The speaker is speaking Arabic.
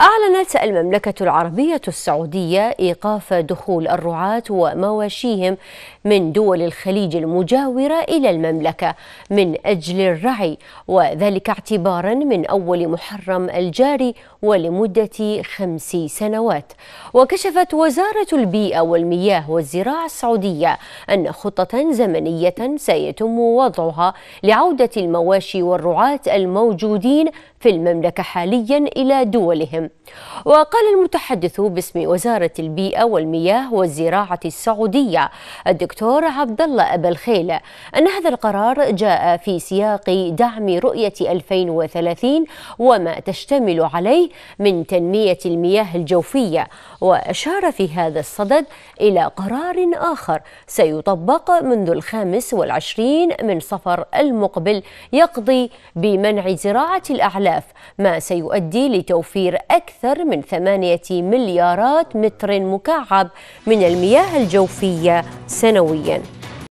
أعلنت المملكة العربية السعودية إيقاف دخول الرعاة ومواشيهم من دول الخليج المجاورة إلى المملكة من أجل الرعي وذلك اعتبارا من أول محرم الجاري ولمدة خمس سنوات وكشفت وزارة البيئة والمياه والزراعة السعودية أن خطة زمنية سيتم وضعها لعودة المواشي والرعاة الموجودين في المملكة حاليا إلى دولهم وقال المتحدث باسم وزارة البيئة والمياه والزراعة السعودية الدكتور عبد الله أبا الخيل أن هذا القرار جاء في سياق دعم رؤية 2030 وما تشتمل عليه من تنمية المياه الجوفية وأشار في هذا الصدد إلى قرار آخر سيطبق منذ الخامس والعشرين من صفر المقبل يقضي بمنع زراعة الأعلاف ما سيؤدي لتوفير أكثر من ثمانية مليارات متر مكعب من المياه الجوفية سنوياً